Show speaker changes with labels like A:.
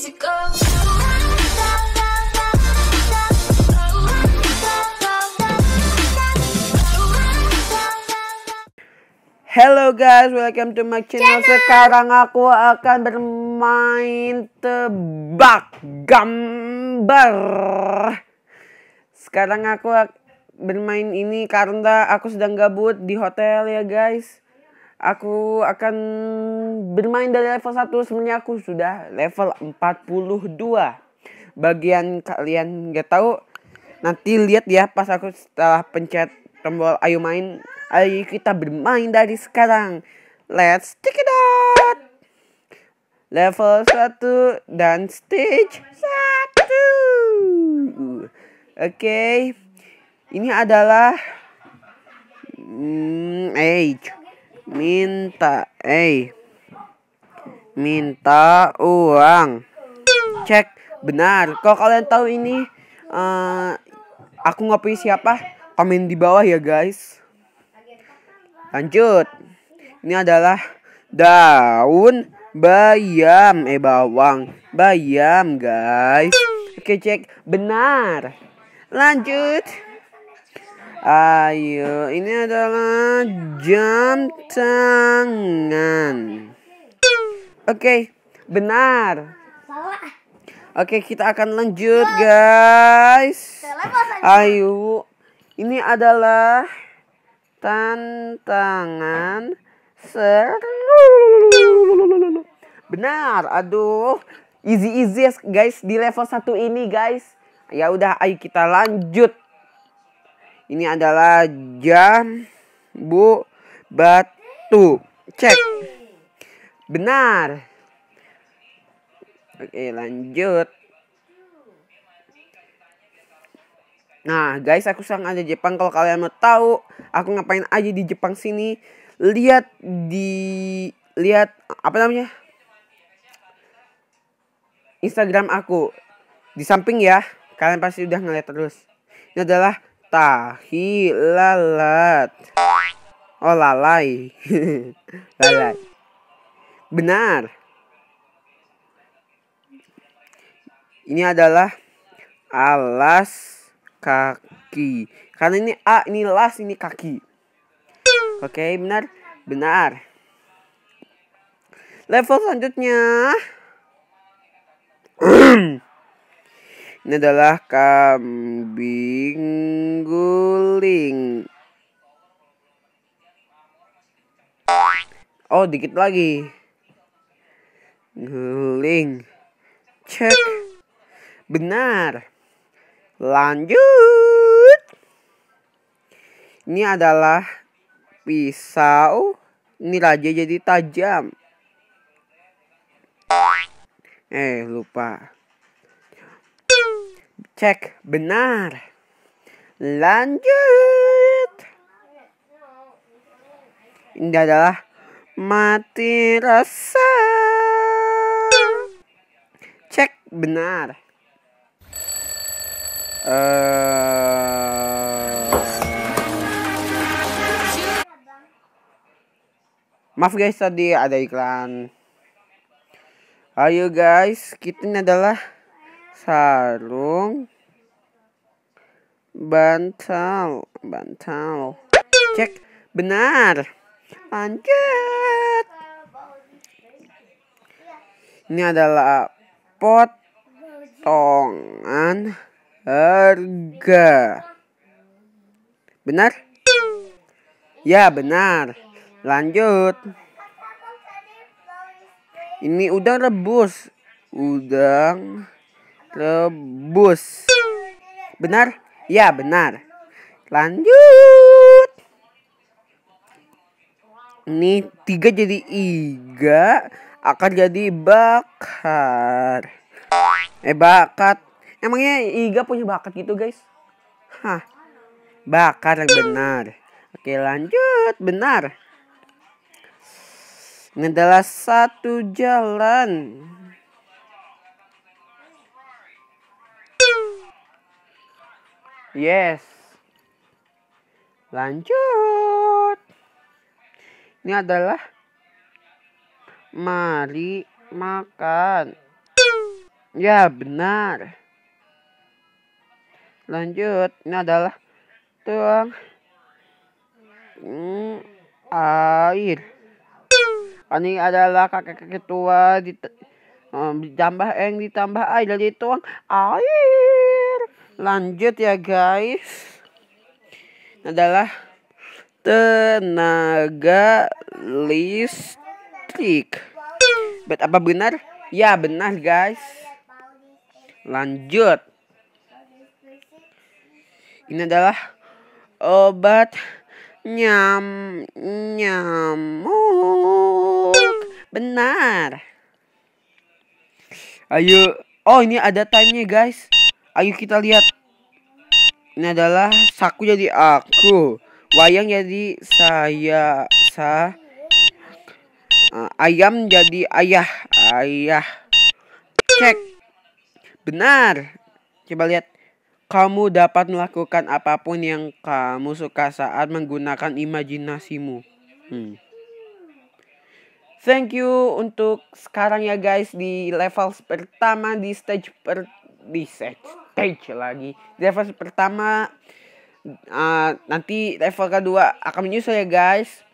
A: Hello guys, welcome to my channel. Sekarang aku akan bermain tebak gambar. Sekarang aku bermain ini karena aku sedang gabut di hotel ya guys aku akan bermain dari level 1 sebenarnya aku sudah level 42 bagian kalian nggak tahu nanti lihat ya pas aku setelah pencet tombol ayo main ayo kita bermain dari sekarang let's take it out level 1 dan stage 1 oke okay. ini adalah hmm, age minta eh minta uang cek benar kok kalian tahu ini uh, aku ngopi siapa komen di bawah ya guys lanjut ini adalah daun bayam eh bawang bayam guys oke cek benar lanjut Ayo, ini adalah jam tangan. Oke, okay, benar. Oke, okay, kita akan lanjut, guys. Ayo, ini adalah tantangan seru. Benar, aduh. Easy easy guys di level satu ini, guys. Ya udah, ayo kita lanjut. Ini adalah jam bu batu. Cek. Benar. Oke, lanjut. Nah, guys, aku sang ada Jepang. Kalau kalian mau tahu aku ngapain aja di Jepang sini, lihat di lihat apa namanya? Instagram aku. Di samping ya, kalian pasti udah ngeliat terus. Ini adalah tahi lalat oh lalai lalai benar ini adalah alas kaki karena ini a ini las ini kaki oke okay, benar benar level selanjutnya Ini adalah kambing guling. Oh, dikit lagi. Guling. Cek. Benar. Lanjut. Ini adalah pisau. Ini raja jadi tajam. Eh, lupa. Cek, benar. Lanjut. Ini adalah mati rasa. Cek, benar. Uh... Maaf guys tadi ada iklan. Ayo guys, kita ini adalah sarung bantal bantal cek benar lanjut ini adalah potongan harga benar ya benar lanjut ini udang rebus udang rebus. Benar? Ya, benar. Lanjut. Ini tiga jadi iga akan jadi bakar. Eh, bakat. Emangnya iga punya bakat gitu, guys? Hah. Bakar yang benar. Oke, lanjut. Benar. Ini adalah satu jalan. Yes. Lanjut. Ini adalah mari makan. Ya, benar. Lanjut, ini adalah tuang hmm, air. Ini adalah kakek-kakek tua eh, ditambah yang eh, ditambah air jadi tuang air lanjut ya guys adalah tenaga listrik bet apa benar ya benar guys lanjut ini adalah obat nyam nyamuk benar ayo oh ini ada time guys Ayo kita lihat. Ini adalah saku jadi aku, wayang jadi saya, sa, eh, ayam jadi ayah, ayah. Cek. Benar. Coba lihat. Kamu dapat melakukan apapun yang kamu suka saat menggunakan imajinasimu. Hmm. Thank you untuk sekarang ya guys di level pertama di stage pertama di set stage lagi. Di level pertama uh, nanti level kedua akan menyusul ya guys.